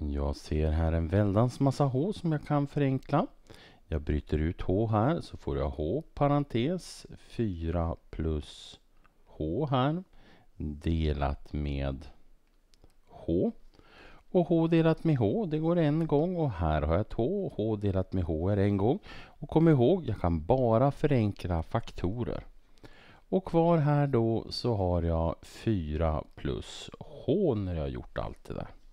Jag ser här en väldans massa H som jag kan förenkla. Jag bryter ut H här så får jag H parentes 4 plus H här delat med H. Och H delat med H, det går en gång och här har jag ett H. H delat med H är en gång. Och kom ihåg, jag kan bara förenkla faktorer. Och kvar här då så har jag 4 plus H när jag har gjort allt det där.